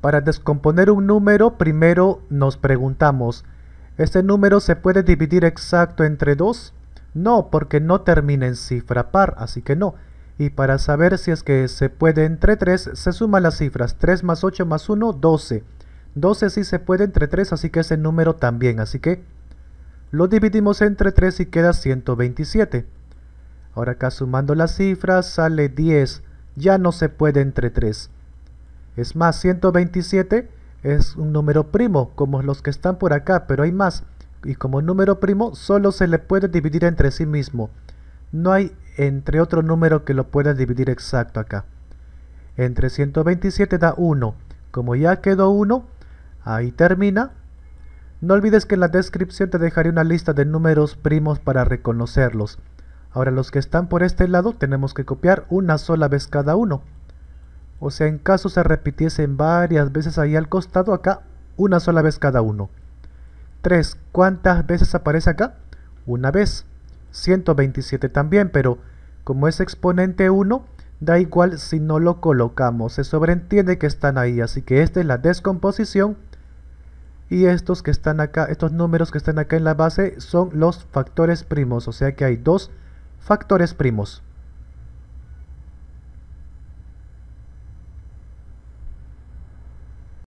Para descomponer un número, primero nos preguntamos, ¿este número se puede dividir exacto entre 2? No, porque no termina en cifra par, así que no. Y para saber si es que se puede entre 3, se suman las cifras 3 más 8 más 1, 12. 12 sí se puede entre 3, así que ese número también, así que lo dividimos entre 3 y queda 127. Ahora acá sumando las cifras sale 10, ya no se puede entre 3. Es más, 127 es un número primo, como los que están por acá, pero hay más. Y como número primo, solo se le puede dividir entre sí mismo. No hay entre otro número que lo pueda dividir exacto acá. Entre 127 da 1. Como ya quedó 1, ahí termina. No olvides que en la descripción te dejaré una lista de números primos para reconocerlos. Ahora los que están por este lado tenemos que copiar una sola vez cada uno. O sea, en caso se repitiesen varias veces ahí al costado, acá una sola vez cada uno. 3. ¿Cuántas veces aparece acá? Una vez. 127 también, pero como es exponente 1, da igual si no lo colocamos. Se sobreentiende que están ahí, así que esta es la descomposición. Y estos que están acá, estos números que están acá en la base son los factores primos, o sea que hay dos factores primos.